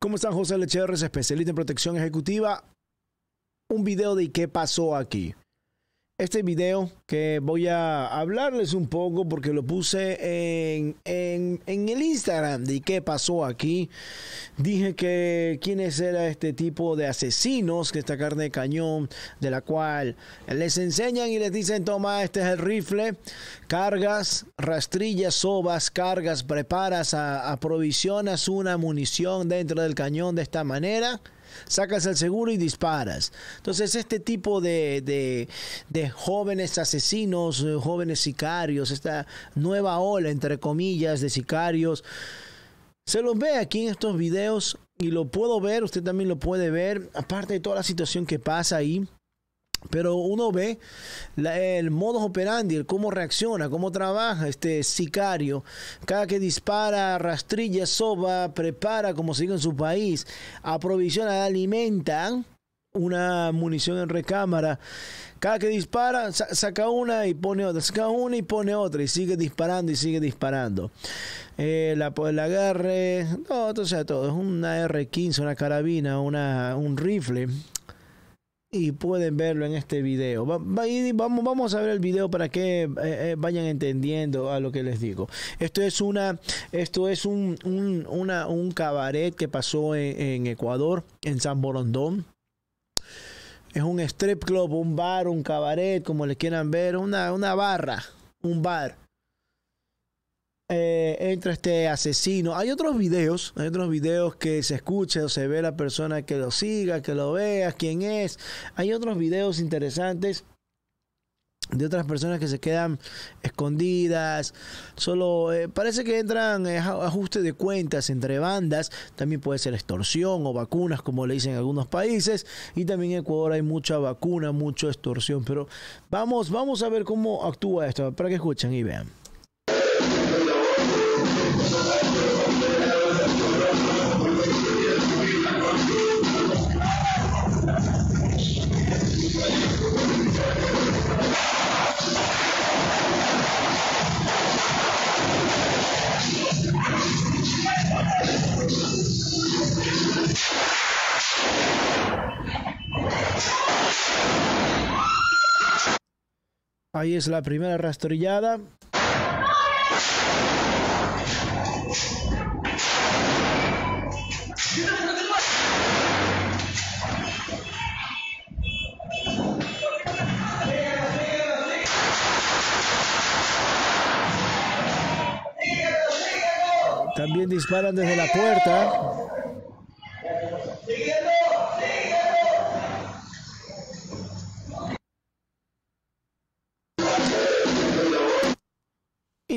¿Cómo están? José Lecheres, especialista en protección ejecutiva. Un video de qué pasó aquí este video que voy a hablarles un poco porque lo puse en, el Instagram de qué pasó aquí. Dije que quiénes era este tipo de asesinos, que esta carne de cañón, de la cual les enseñan y les dicen, toma, este es el rifle, cargas, rastrillas, sobas, cargas, preparas, aprovisionas una munición dentro del cañón de esta manera sacas el seguro y disparas. Entonces este tipo de, jóvenes asesinos, eh, jóvenes sicarios, esta nueva ola, entre comillas, de sicarios, se los ve aquí en estos videos y lo puedo ver, usted también lo puede ver, aparte de toda la situación que pasa ahí pero uno ve el modus operandi, el cómo reacciona, cómo trabaja este sicario. Cada que dispara, rastrilla, soba, prepara, como se dice en su país, aprovisiona, alimenta una munición en recámara. Cada que dispara, saca una y pone otra, saca una y pone otra, y sigue disparando y sigue disparando. Eh, la, pues, el agarre, no, sea todo. Es una R-15, una carabina, un rifle, y pueden verlo en este video. vamos, vamos a ver el video para que eh, eh, vayan entendiendo a lo que les digo. Esto es una, esto es un, cabaret que pasó en, Ecuador, en San Borondón. Es un strip club, un bar, un cabaret, como le quieran ver, una, una barra, un bar eh, entra este asesino. Hay otros videos, hay otros videos que se escucha o se ve la persona que lo siga, que lo vea, quién es. Hay otros videos interesantes de otras personas que se quedan escondidas, solo eh, parece que entran eh, ajustes de cuentas entre bandas, también puede ser extorsión o vacunas como le dicen en algunos países y también en Ecuador hay mucha vacuna, mucha extorsión, pero vamos, vamos a ver cómo actúa esto para que escuchen y vean. Ahí es la primera rastrillada. También disparan desde la puerta.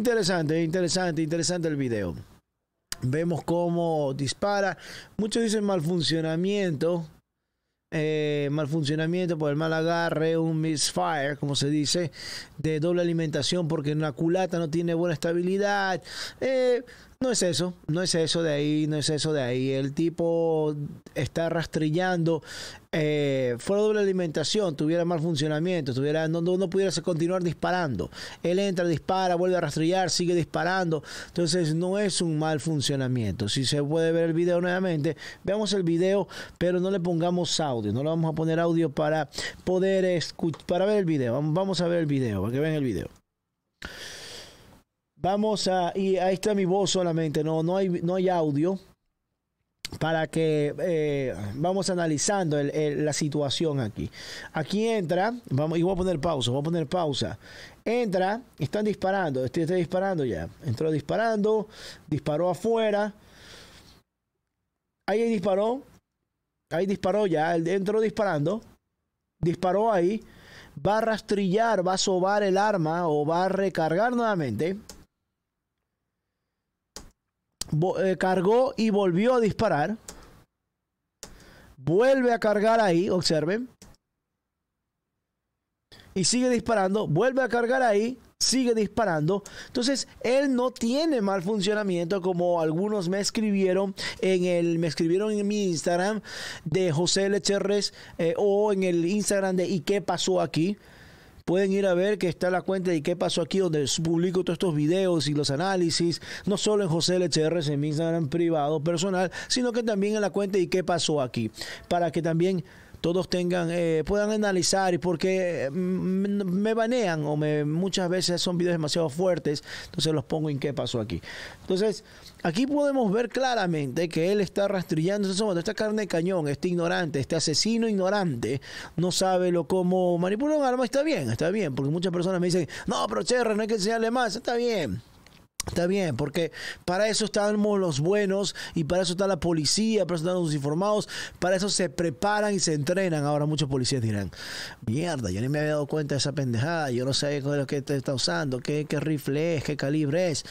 Interesante, interesante, interesante el video. Vemos cómo dispara. Muchos dicen mal funcionamiento. Eh, mal funcionamiento por el mal agarre, un misfire, como se dice, de doble alimentación porque una culata no tiene buena estabilidad. Eh, no es eso, no es eso de ahí, no es eso de ahí. El tipo está rastrillando. Eh, fuera fuera doble alimentación, tuviera mal funcionamiento, tuviera, no, no, no pudiera continuar disparando. Él entra, dispara, vuelve a rastrillar, sigue disparando. Entonces no es un mal funcionamiento. Si se puede ver el video nuevamente, veamos el video, pero no le pongamos audio. No le vamos a poner audio para poder escuchar, para ver el video. Vamos, vamos a ver el video, para que vean el video. Vamos a, y ahí está mi voz solamente, no, no, hay, no hay audio para que eh, vamos analizando la situación aquí. Aquí entra, vamos, y voy a poner pausa, voy a poner pausa. Entra, están disparando, estoy, disparando ya. Entró disparando, disparó afuera. Ahí disparó, ahí disparó ya, entró disparando, disparó ahí, va a rastrillar, va a sobar el arma o va a recargar nuevamente. Eh, cargó y volvió a disparar. Vuelve a cargar ahí, observen. Y sigue disparando, vuelve a cargar ahí, sigue disparando. Entonces, él no tiene mal funcionamiento como algunos me escribieron en el me escribieron en mi Instagram de José Lecherres eh, o en el Instagram de ¿y qué pasó aquí? pueden ir a ver que está la cuenta de qué pasó aquí, donde publico todos estos videos y los análisis, no solo en José LHR, en mi Instagram privado, personal, sino que también en la cuenta de qué pasó aquí, para que también todos tengan, eh, puedan analizar, y porque mm, me banean o me, muchas veces son videos demasiado fuertes, entonces los pongo en qué pasó aquí. Entonces, aquí podemos ver claramente que él está rastrillando esta carne de cañón, este ignorante, este asesino ignorante, no sabe lo cómo manipular un arma, está bien, está bien, porque muchas personas me dicen, no, pero Cherra, no hay que enseñarle más, está bien Está bien, porque para eso estamos los buenos y para eso está la policía, para eso están los informados, para eso se preparan y se entrenan. Ahora muchos policías dirán, mierda, yo ni me había dado cuenta de esa pendejada, yo no sé qué es lo que te está usando, qué, qué rifle es, qué calibre es.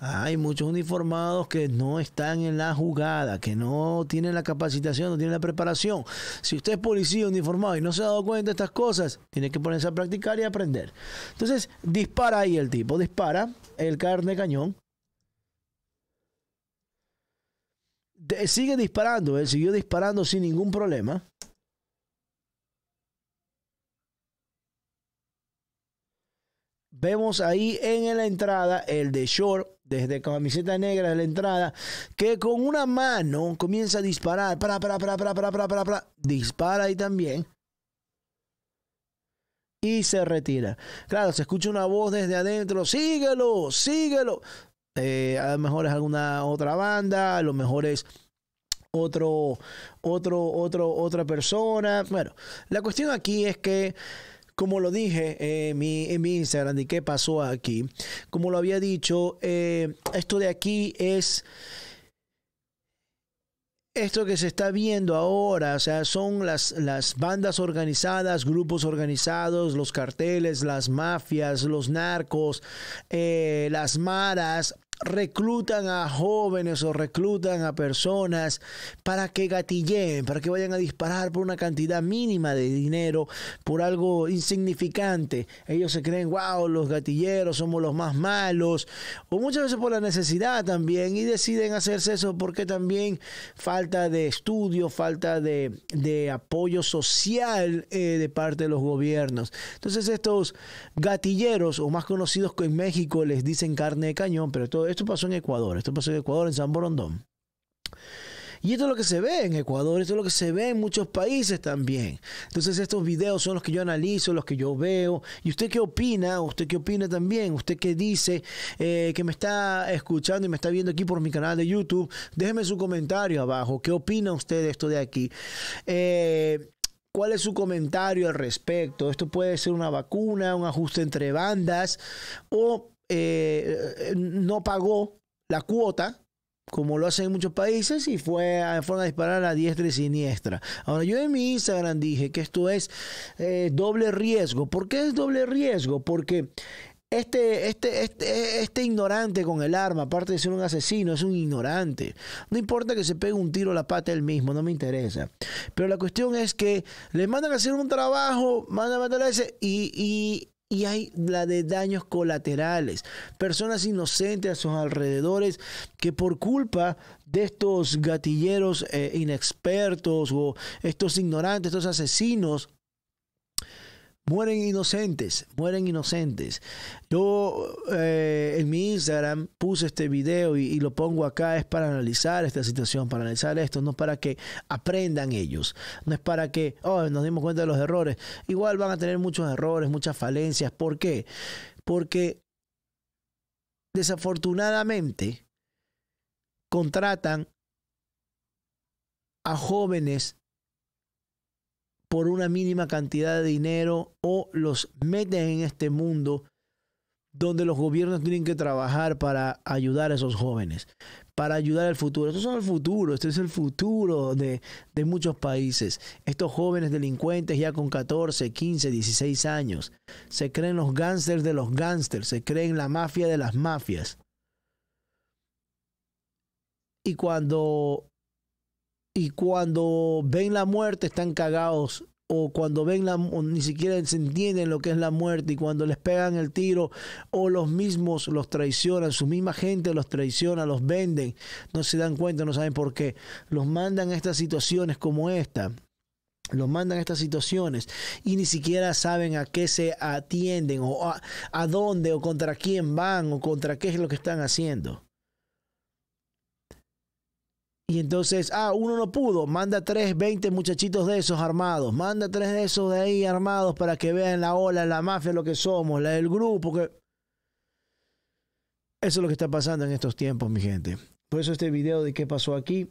Hay muchos uniformados que no están en la jugada, que no tienen la capacitación, no tienen la preparación. Si usted es policía uniformado y no se ha dado cuenta de estas cosas, tiene que ponerse a practicar y aprender. Entonces, dispara ahí el tipo, dispara el carne cañón sigue disparando, él siguió disparando sin ningún problema. Vemos ahí en la entrada el de Short, desde camiseta negra de la entrada, que con una mano comienza a disparar. Para, para, para, para, para, para, para, para. Dispara ahí también. Y se retira. Claro, se escucha una voz desde adentro. Síguelo, síguelo. Eh, a lo mejor es alguna otra banda, a lo mejor es otro, otro, otro, otra persona. Bueno, la cuestión aquí es que, como lo dije en, mi, Instagram, ¿y qué pasó aquí? Como lo había dicho, eh, esto de aquí es esto que se está viendo ahora, o sea, son las, las, bandas organizadas, grupos organizados, los carteles, las mafias, los narcos, eh, las maras, reclutan a jóvenes o reclutan a personas para que gatilleen, para que vayan a disparar por una cantidad mínima de dinero, por algo insignificante. Ellos se creen, wow, los gatilleros somos los más malos, o muchas veces por la necesidad también, y deciden hacerse eso porque también falta de estudio, falta de, apoyo social eh, de parte de los gobiernos. Entonces estos gatilleros, o más conocidos que en México les dicen carne de cañón, pero todo esto, pasó en Ecuador, esto pasó en Ecuador, en San Borondón. Y esto es lo que se ve en Ecuador, esto es lo que se ve en muchos países también. Entonces estos videos son los que yo analizo, los que yo veo. ¿Y usted qué opina? ¿Usted qué opina también? ¿Usted qué dice eh, que me está escuchando y me está viendo aquí por mi canal de YouTube? Déjeme su comentario abajo. ¿Qué opina usted de esto de aquí? Eh, ¿Cuál es su comentario al respecto? Esto puede ser una vacuna, un ajuste entre bandas o eh, no pagó la cuota, como lo hacen en muchos países, y fue a, forma de disparar a diestra y siniestra. Ahora, yo en mi Instagram dije que esto es eh, doble riesgo. ¿Por qué es doble riesgo? Porque este, este, este, este, ignorante con el arma, aparte de ser un asesino, es un ignorante. No importa que se pegue un tiro a la pata él mismo, no me interesa. Pero la cuestión es que le mandan a hacer un trabajo, mandan a matar a ese, y y hay la de daños colaterales. Personas inocentes a sus alrededores que por culpa de estos gatilleros eh, inexpertos o estos ignorantes, estos asesinos, Mueren inocentes, mueren inocentes. Yo eh, en mi Instagram puse este video y, lo pongo acá, es para analizar esta situación, para analizar esto, no es para que aprendan ellos, no es para que, oh, nos dimos cuenta de los errores. Igual van a tener muchos errores, muchas falencias. ¿Por qué? Porque desafortunadamente contratan a jóvenes por una mínima cantidad de dinero o los meten en este mundo donde los gobiernos tienen que trabajar para ayudar a esos jóvenes, para ayudar al futuro. Esto es el futuro, este es el futuro de, de, muchos países. Estos jóvenes delincuentes ya con 14, 15, 16 años, se creen los gángsters de los gángsters, se creen la mafia de las mafias. Y cuando y cuando ven la muerte están cagados o cuando ven la ni siquiera se entienden lo que es la muerte y cuando les pegan el tiro o los mismos los traicionan, su misma gente los traiciona, los venden, no se dan cuenta, no saben por qué, los mandan a estas situaciones como esta. Los mandan a estas situaciones y ni siquiera saben a qué se atienden o a dónde o contra quién van o contra qué es lo que están haciendo. Y entonces, ah, uno no pudo, manda tres, veinte muchachitos de esos armados, manda tres de esos de ahí armados para que vean la ola, la mafia, lo que somos, la del grupo. Que... Eso es lo que está pasando en estos tiempos, mi gente. Por eso este video de qué pasó aquí.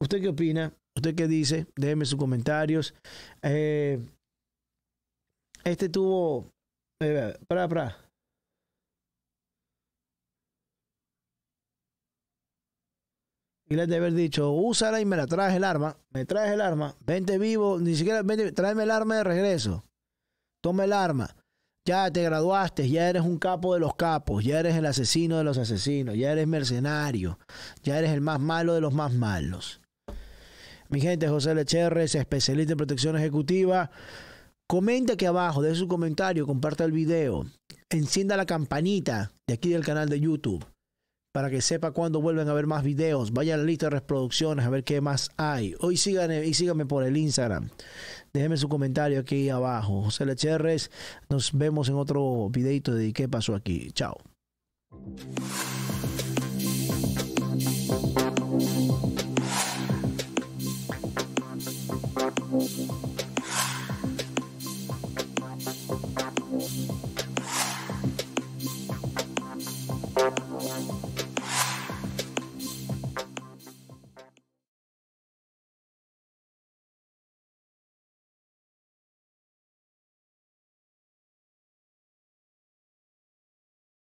¿Usted qué opina? ¿Usted qué dice? Déjeme sus comentarios. Eh, este tuvo... para, eh, para. y les de haber dicho, úsala y me la traes el arma, me traes el arma, vente vivo, ni siquiera tráeme el arma de regreso. Toma el arma. Ya te graduaste, ya eres un capo de los capos, ya eres el asesino de los asesinos, ya eres mercenario, ya eres el más malo de los más malos. Mi gente, José Lecherre, especialista en protección ejecutiva. Comenta aquí abajo, deje su comentario, comparta el video, encienda la campanita de aquí del canal de YouTube para que sepa cuándo vuelven a ver más videos. Vaya a la lista de reproducciones a ver qué más hay. Hoy síganme, y síganme por el Instagram. Déjenme su comentario aquí abajo. José Lecherres, nos vemos en otro videito de qué pasó aquí. Chao.